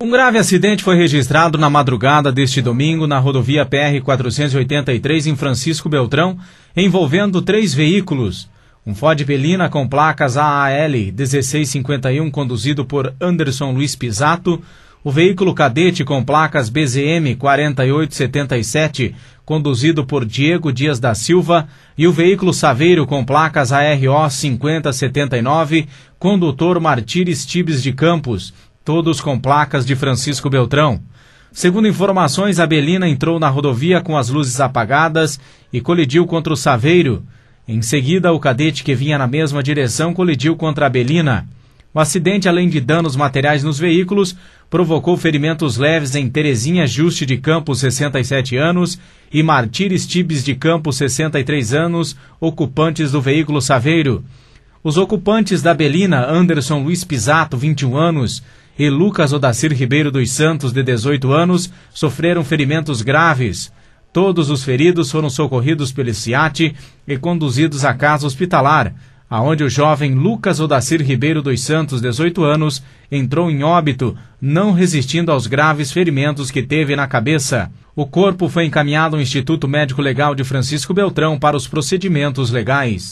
Um grave acidente foi registrado na madrugada deste domingo na rodovia PR-483 em Francisco Beltrão, envolvendo três veículos. Um Ford Belina com placas AAL 1651, conduzido por Anderson Luiz Pisato. O veículo cadete com placas BZM 4877, conduzido por Diego Dias da Silva. E o veículo Saveiro com placas ARO 5079, condutor Martires Tibes de Campos todos com placas de Francisco Beltrão. Segundo informações, a Belina entrou na rodovia com as luzes apagadas e colidiu contra o Saveiro. Em seguida, o cadete que vinha na mesma direção colidiu contra a Belina. O acidente, além de danos materiais nos veículos, provocou ferimentos leves em Terezinha Juste de Campos, 67 anos, e Martires Tibes de Campos, 63 anos, ocupantes do veículo Saveiro. Os ocupantes da Belina, Anderson Luiz Pisato, 21 anos, e Lucas Odacir Ribeiro dos Santos, de 18 anos, sofreram ferimentos graves. Todos os feridos foram socorridos pelo SIAT e conduzidos à casa hospitalar, aonde o jovem Lucas Odacir Ribeiro dos Santos, 18 anos, entrou em óbito, não resistindo aos graves ferimentos que teve na cabeça. O corpo foi encaminhado ao Instituto Médico Legal de Francisco Beltrão para os procedimentos legais.